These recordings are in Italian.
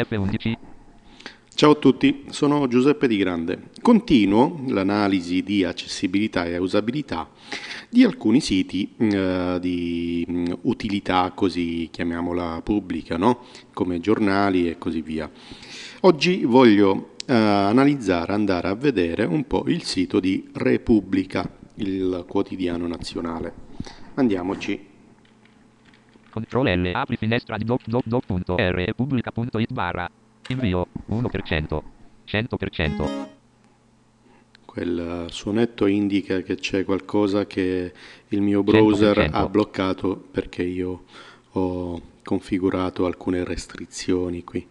F11. Ciao a tutti, sono Giuseppe Di Grande. Continuo l'analisi di accessibilità e usabilità di alcuni siti eh, di mm, utilità, così chiamiamola pubblica, no? come giornali e così via. Oggi voglio eh, analizzare, andare a vedere un po' il sito di Repubblica, il quotidiano nazionale. Andiamoci. Ctrl L, apri finestra di doc.r, pubblica.it barra, invio, 1%, 100%. Quel eh, suonetto indica che c'è qualcosa che il mio browser 100%. ha bloccato perché io ho configurato alcune restrizioni qui.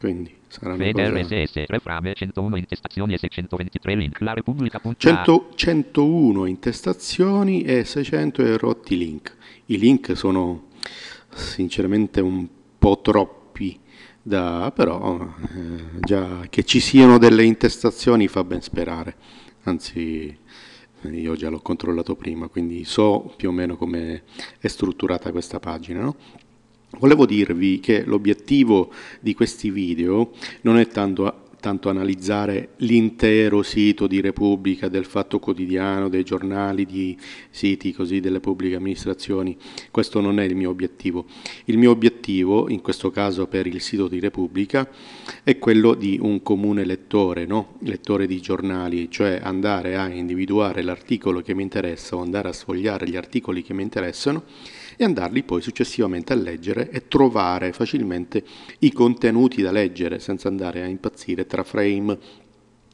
Quindi sarà una RSS, reframe, 101 intestazioni e 623 link, la Repubblica. 100, 101 intestazioni e 600 erotti link i link sono sinceramente un po' troppi, da, però eh, già che ci siano delle intestazioni fa ben sperare, anzi io già l'ho controllato prima, quindi so più o meno come è strutturata questa pagina. No? Volevo dirvi che l'obiettivo di questi video non è tanto tanto analizzare l'intero sito di Repubblica, del Fatto Quotidiano, dei giornali, di siti così delle pubbliche amministrazioni, questo non è il mio obiettivo. Il mio obiettivo, in questo caso per il sito di Repubblica, è quello di un comune lettore, no? lettore di giornali, cioè andare a individuare l'articolo che mi interessa o andare a sfogliare gli articoli che mi interessano e andarli poi successivamente a leggere e trovare facilmente i contenuti da leggere senza andare a impazzire tra frame,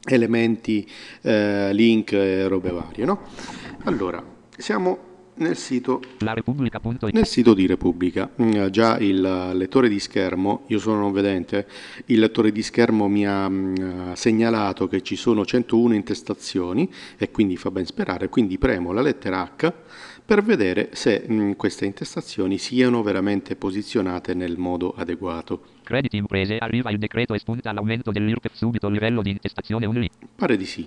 elementi, eh, link e robe varie. No? Allora, siamo nel sito, nel sito, di Repubblica. Mm, già il lettore di schermo, io sono non vedente, il lettore di schermo mi ha mm, segnalato che ci sono 101 intestazioni e quindi fa ben sperare, quindi premo la lettera H per vedere se mh, mm, queste intestazioni siano veramente posizionate nel modo adeguato. Crediti imprese, arriva il decreto e spunta l'aumento dell'IRPEF subito livello di intestazione 1 Pare di sì.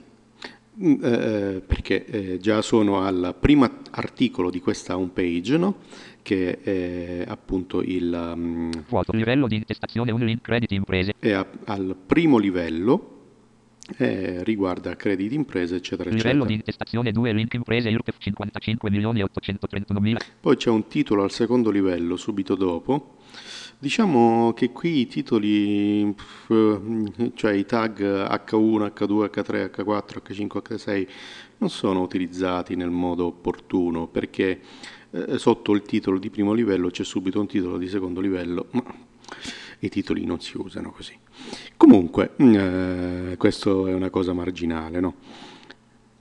Mh, mm, eh, eh, perché eh, già sono al primo articolo di questa home page, no? che è appunto il... Um, Vuoto livello di intestazione 1 crediti imprese. È a, al primo livello eh, riguarda crediti imprese eccetera eccetera Livello di intestazione 2, link imprese, 55.831.000 Poi c'è un titolo al secondo livello subito dopo. Diciamo che qui i titoli, cioè i tag H1, H2, H3, H4, H5, H6 non sono utilizzati nel modo opportuno perché eh, sotto il titolo di primo livello c'è subito un titolo di secondo livello, ma i titoli non si usano così. Comunque, mm, eh, questo è una cosa marginale, no?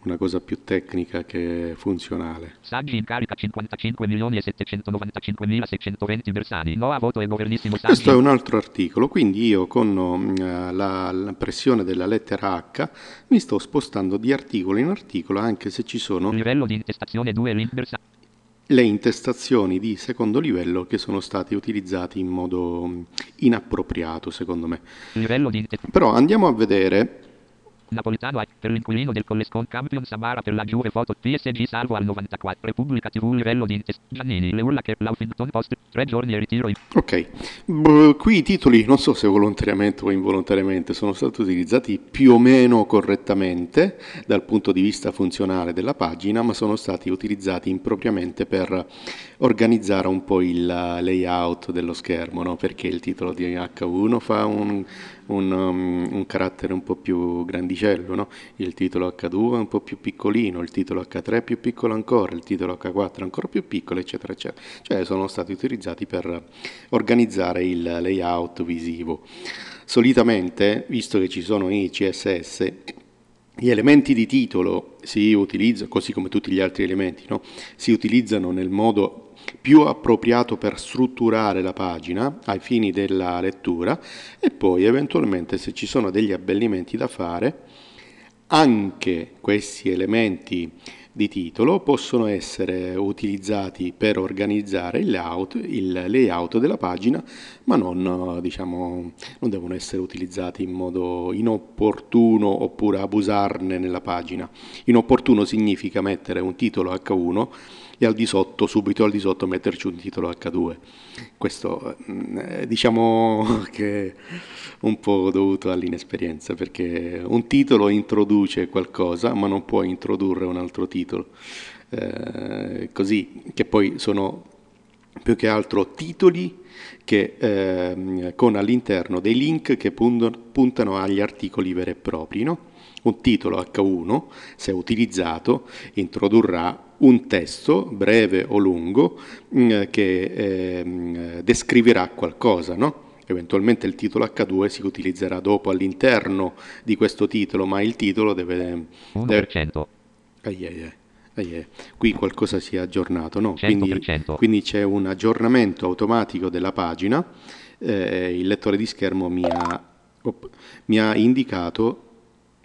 Una cosa più tecnica che funzionale. Saggi in carica 55.795.620 Bersani. No a voto il governissimo Saggi. Questo è un altro articolo, quindi io con eh, la, la, pressione della lettera H mi sto spostando di articolo in articolo anche se ci sono... Livello di intestazione 2 link le intestazioni di secondo livello che sono state utilizzate in modo inappropriato, secondo me. Però andiamo a vedere Napolitano per l'inquilino del Collescon Campion Samara per la Juve Foto PSG salvo al 94 Repubblica TV livello di intest Giannini le urla che Laufington Post tre giorni e ritiro in... ok Beh, qui i titoli non so se volontariamente o involontariamente sono stati utilizzati più o meno correttamente dal punto di vista funzionale della pagina ma sono stati utilizzati impropriamente per organizzare un po' il layout dello schermo no? perché il titolo di H1 fa un un, um, un carattere un po' più grandicello, no? il titolo H2 è un po' più piccolino, il titolo H3 è più piccolo ancora, il titolo H4 è ancora più piccolo, eccetera, eccetera. Cioè sono stati utilizzati per organizzare il layout visivo. Solitamente, visto che ci sono i CSS, gli elementi di titolo si utilizzano, così come tutti gli altri elementi, no? si utilizzano nel modo più appropriato per strutturare la pagina ai fini della lettura e poi eventualmente se ci sono degli abbellimenti da fare, anche questi elementi di titolo possono essere utilizzati per organizzare il layout, il layout della pagina, ma non, diciamo, non devono essere utilizzati in modo inopportuno oppure abusarne nella pagina. Inopportuno significa mettere un titolo H1 e al di sotto, subito al di sotto, metterci un titolo H2. Questo eh, diciamo che è un po' dovuto all'inesperienza, perché un titolo introduce qualcosa, ma non può introdurre un altro titolo. Eh, così che poi sono più che altro titoli che, eh, con all'interno dei link che puntano agli articoli veri e propri. No? Un titolo H1, se utilizzato, introdurrà un testo, breve o lungo, mh, mm, che eh, descriverà qualcosa, no? Eventualmente il titolo H2 si utilizzerà dopo all'interno di questo titolo, ma il titolo deve... 1%. Deve... Ai ai ai. Yeah. Qui qualcosa si è aggiornato, no? quindi, quindi, c'è un aggiornamento automatico della pagina. Eh, il lettore di schermo mi ha, op, mi ha indicato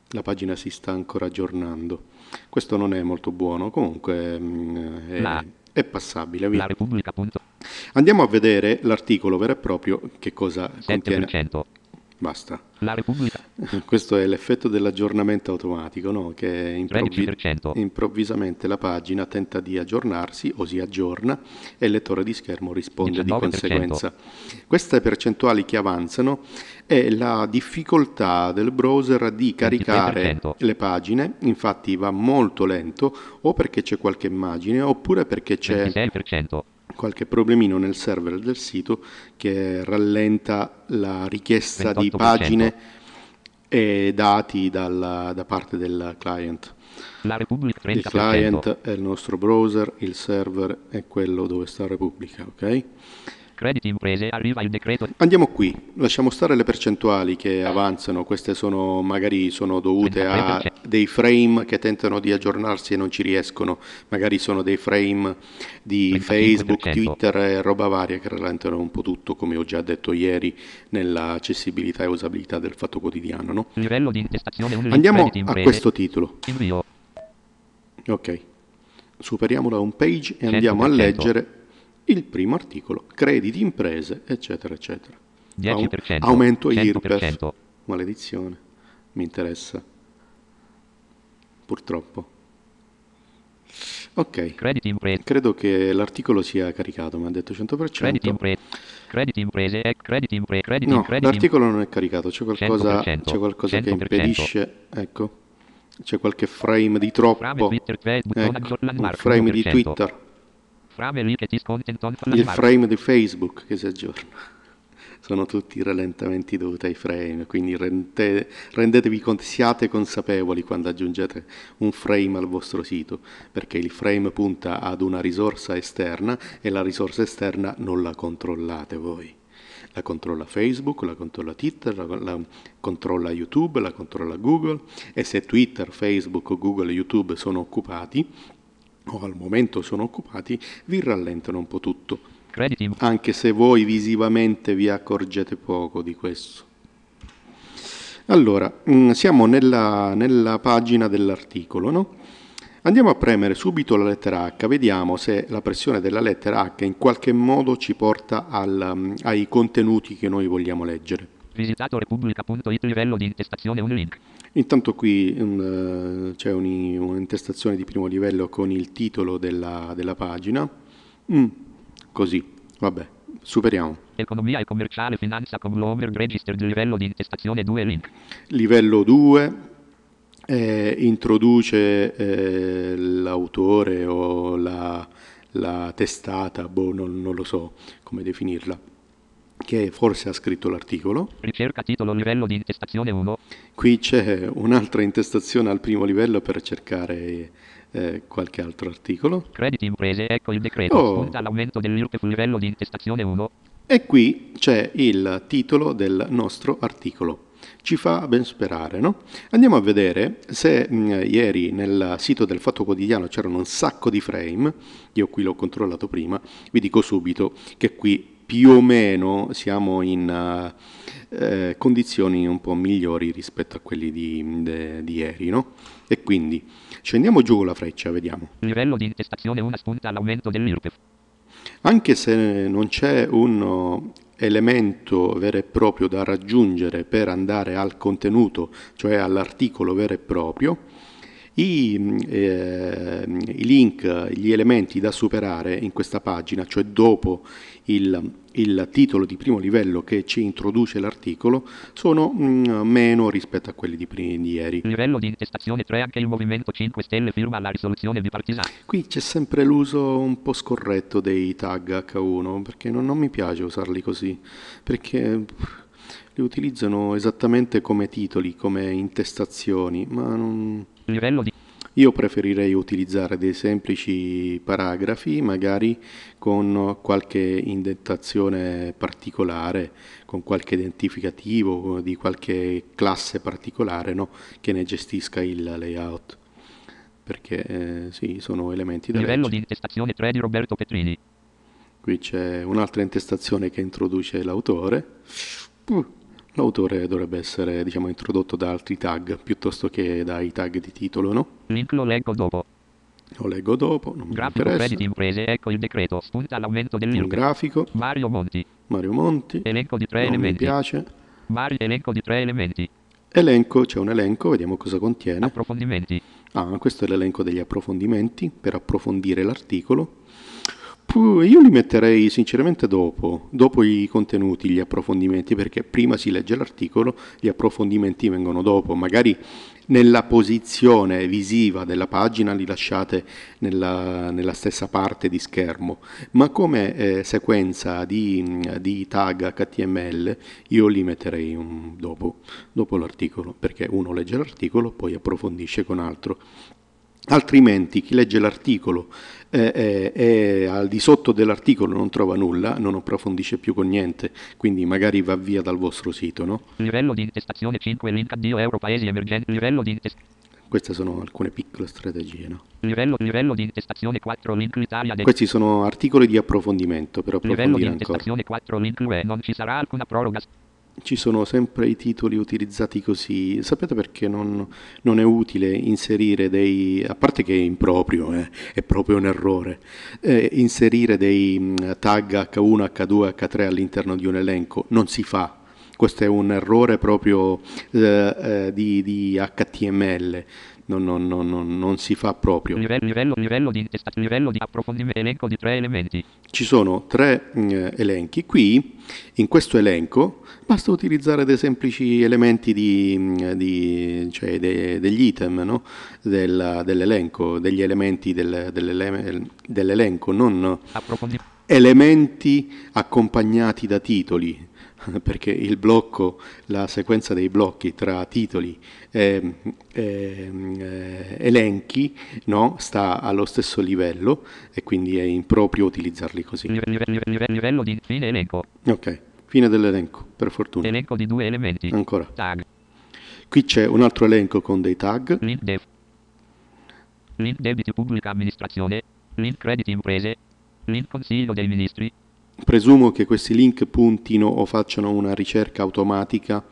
la pagina si sta ancora aggiornando. Questo non è molto buono, comunque mm, è, la, è passabile. Via. Andiamo a vedere l'articolo vero e proprio che cosa 7%. contiene. Basta. La Repubblica. Questo è l'effetto dell'aggiornamento automatico, no? che improvvi- improvvisamente la pagina tenta di aggiornarsi o si aggiorna e il lettore di schermo risponde 19%. di conseguenza. Queste percentuali che avanzano è la difficoltà del browser di caricare 26%. le pagine, infatti va molto lento o perché c'è qualche immagine oppure perché c'è qualche problemino nel server del sito che rallenta la richiesta 28%. di pagine e dati dalla, da parte del client. il client è il nostro browser, il server è quello dove sta Repubblica, ok? Crediti imprese, arriva il decreto. Andiamo qui, lasciamo stare le percentuali che avanzano, queste sono magari sono dovute a dei frame che tentano di aggiornarsi e non ci riescono, magari sono dei frame di Facebook, Twitter e roba varia che rallentano un po' tutto, come ho già detto ieri, nell'accessibilità e usabilità del fatto quotidiano. No? Andiamo a questo titolo. Ok, superiamo la home page e andiamo a leggere il primo articolo, crediti, imprese, eccetera, eccetera. 10%, aumento 100%. IRPEF, maledizione, mi interessa, purtroppo. Ok, credo che l'articolo sia caricato, mi ha detto 100%. Credit imprese, credit imprese, credit imprese, credit no, l'articolo non è caricato, c'è qualcosa, c'è qualcosa che impedisce, ecco, c'è qualche frame di troppo, ecco, un frame di Twitter. Il frame di Facebook che si aggiorna. Sono tutti i rallentamenti dovuti ai frame, quindi rende, rendetevi siate consapevoli quando aggiungete un frame al vostro sito, perché il frame punta ad una risorsa esterna e la risorsa esterna non la controllate voi la controlla Facebook, la controlla Twitter, la, la, controlla YouTube, la controlla Google e se Twitter, Facebook, Google e YouTube sono occupati, o al momento sono occupati, vi rallentano un po' tutto. Anche se voi visivamente vi accorgete poco di questo. Allora, mm, siamo nella, nella pagina dell'articolo, no? Andiamo a premere subito la lettera H, vediamo se la pressione della lettera H in qualche modo ci porta al, mm, ai contenuti che noi vogliamo leggere. Visitato repubblica.it livello di intestazione un link. Intanto qui um, eh, c'è un'intestazione di primo livello con il titolo della, della pagina. Mm, così, vabbè, superiamo. Economia e commerciale, finanza con l'over register di livello di intestazione 2 link. Livello 2 eh, introduce eh, l'autore o la, la testata, boh, non, non lo so come definirla che forse ha scritto l'articolo. Ricerca titolo livello di intestazione 1. Qui c'è un'altra intestazione al primo livello per cercare eh, qualche altro articolo. Crediti imprese, ecco il decreto. Oh. Spunta l'aumento dell'IRPEF livello di intestazione 1. E qui c'è il titolo del nostro articolo. Ci fa ben sperare, no? Andiamo a vedere se mh, mm, ieri nel sito del Fatto Quotidiano c'erano un sacco di frame, io qui l'ho controllato prima, vi dico subito che qui più o meno siamo in eh, eh, condizioni un po' migliori rispetto a quelli di, de, di ieri, no? E quindi scendiamo giù con la freccia, vediamo. Livello di intestazione una spunta all'aumento dell'IRPEF. Anche se non c'è un elemento vero e proprio da raggiungere per andare al contenuto, cioè all'articolo vero e proprio, i, eh, i link, gli elementi da superare in questa pagina, cioè dopo il il titolo di primo livello che ci introduce l'articolo sono mh, mm, meno rispetto a quelli di, primi, di ieri. Livello di intestazione 3, anche il Movimento 5 Stelle firma la risoluzione di Partigiani. Qui c'è sempre l'uso un po' scorretto dei tag H1, perché non, non mi piace usarli così, perché li utilizzano esattamente come titoli, come intestazioni, ma non... Livello di io preferirei utilizzare dei semplici paragrafi, magari con qualche indentazione particolare, con qualche identificativo di qualche classe particolare no? che ne gestisca il layout. Perché eh, sì, sono elementi da Livello legge. di intestazione 3 di Roberto Petrini. Qui c'è un'altra intestazione che introduce l'autore. Uh. L'autore dovrebbe essere, diciamo, introdotto da altri tag piuttosto che dai tag di titolo, no? Link lo leggo dopo. Lo leggo dopo, non grafico, mi crediti, imprese, ecco il decreto, spunta l'aumento dell'IRPEF. Un grafico. Mario Monti. Mario Monti. Elenco di tre non elementi. mi piace. Mario, elenco di tre elementi. Elenco, c'è un elenco, vediamo cosa contiene. Approfondimenti. Ah, questo è l'elenco degli approfondimenti per approfondire l'articolo. Io li metterei sinceramente dopo, dopo i contenuti, gli approfondimenti, perché prima si legge l'articolo, gli approfondimenti vengono dopo, magari nella posizione visiva della pagina li lasciate nella, nella stessa parte di schermo, ma come eh, sequenza di, di, tag HTML io li metterei un, dopo, dopo l'articolo, perché uno legge l'articolo, poi approfondisce con altro altrimenti chi legge l'articolo eh, è eh, al di sotto dell'articolo, non trova nulla, non approfondisce più con niente, quindi magari va via dal vostro sito. No? Livello di intestazione 5, link addio euro paesi emergenti, livello di intestazione queste sono alcune piccole strategie. No? Livello, livello di intestazione 4 link l'Italia. De... Questi sono articoli di approfondimento per approfondire livello di intestazione ancora. 4 link UE non ci sarà alcuna proroga ci sono sempre i titoli utilizzati così. Sapete perché non, non è utile inserire dei, a parte che è improprio, eh, è proprio un errore, eh, inserire dei mm, tag H1, H2, H3 all'interno di un elenco, non si fa. Questo è un errore proprio eh, eh di, di HTML non, non, non, non si fa proprio. Livello, livello, livello, di, livello di approfondimento, elenco di tre elementi. Ci sono tre eh, elenchi. Qui, in questo elenco, basta utilizzare dei semplici elementi di, mm, di, cioè de, degli item no? Del, dell'elenco, degli elementi del, dell'ele, dell'elenco, non... Approfondimento elementi accompagnati da titoli, perché il blocco, la sequenza dei blocchi tra titoli e eh, elenchi no? sta allo stesso livello e quindi è improprio utilizzarli così. Livello di fine elenco. Ok, fine dell'elenco, per fortuna. Elenco di due elementi. Ancora. Tag. Qui c'è un altro elenco con dei tag. Link, dev. Link debiti pubblica amministrazione. Link crediti imprese. Il Consiglio dei Ministri. Presumo che questi link puntino o facciano una ricerca automatica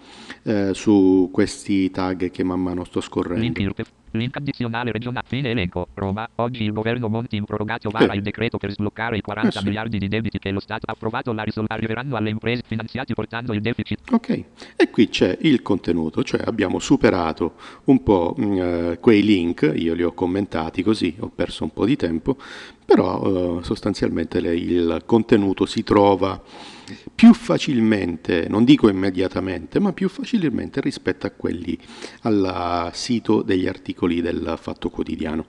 eh, su questi tag che man mano sto scorrendo. Link IRPEF. Link addizionale regionale. Fine elenco. Roma. Oggi il governo Monti in prorogato vara il decreto per sbloccare i 40 sì. miliardi di debiti che lo Stato ha approvato la risol- arriveranno alle imprese finanziate portando il deficit. Ok. E qui c'è il contenuto, cioè abbiamo superato un po' mh, mm, eh, quei link, io li ho commentati così, ho perso un po' di tempo, però eh, sostanzialmente le, il contenuto si trova più facilmente, non dico immediatamente, ma più facilmente rispetto a quelli al sito degli articoli del Fatto Quotidiano.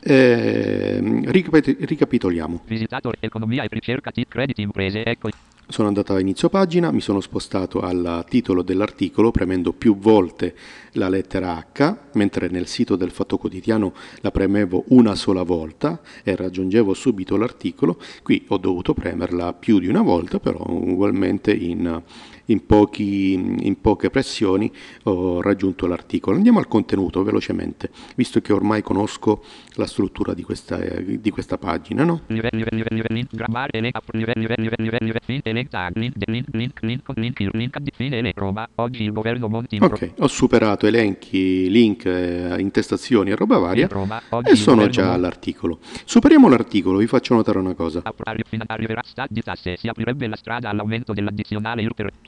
Eh, ricapitoliamo. Visitator, economia e ricerca, TIT, credit, imprese, ecco. Sono andato a inizio pagina, mi sono spostato al titolo dell'articolo premendo più volte la lettera H, mentre nel sito del Fatto Quotidiano la premevo una sola volta e raggiungevo subito l'articolo. Qui ho dovuto premerla più di una volta, però ugualmente in in, pochi, in poche pressioni ho raggiunto l'articolo. Andiamo al contenuto velocemente, visto che ormai conosco la struttura di questa, di questa pagina. No? Ok, ho superato elenchi, link, eh, intestazioni e roba varia e sono già all'articolo. Superiamo l'articolo, vi faccio notare una cosa.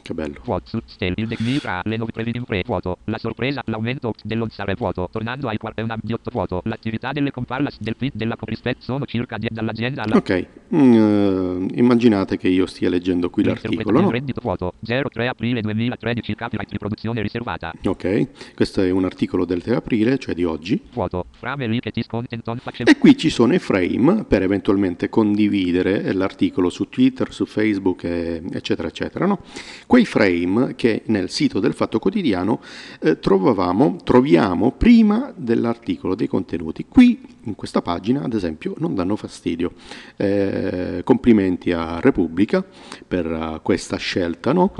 Che che bello. Vuoto, stay music mira, le nuove un pre, vuoto, la sorpresa, l'aumento dello stare vuoto, tornando al quarto è un ambiotto vuoto, l'attività delle comparlas del feed della coprispezione sono circa 10 dall'agenda alla... Ok, Mm, eh, immaginate che io stia leggendo qui l'articolo. No? 03 aprile 2013 copyright riproduzione riservata. Ok, questo è un articolo del 3 aprile, cioè di oggi. E qui ci sono i frame per eventualmente condividere l'articolo su Twitter, su Facebook, eccetera, eccetera. No? Quei frame che nel sito del Fatto Quotidiano eh, trovavamo, troviamo prima dell'articolo dei contenuti. Qui in questa pagina, ad esempio, non danno fastidio. Eh, complimenti a Repubblica per eh, questa scelta, no?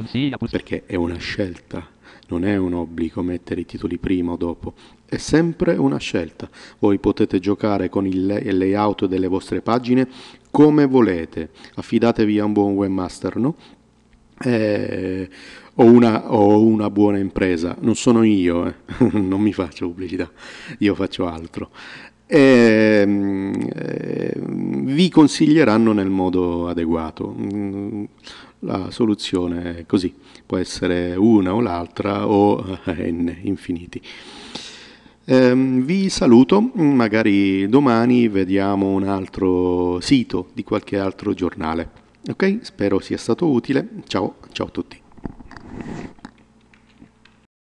Perché è una scelta, non è un obbligo mettere i titoli prima o dopo. È sempre una scelta. Voi potete giocare con il layout delle vostre pagine come volete. Affidatevi a un buon webmaster, no? Eh, o una, o una, buona impresa. Non sono io, eh. non mi faccio pubblicità, io faccio altro. Ehm, eh, vi consiglieranno nel modo adeguato. Mm, la soluzione è così, può essere una o l'altra o eh, n infiniti. Eh, vi saluto, magari domani vediamo un altro sito di qualche altro giornale. Ok? Spero sia stato utile. Ciao, ciao a tutti.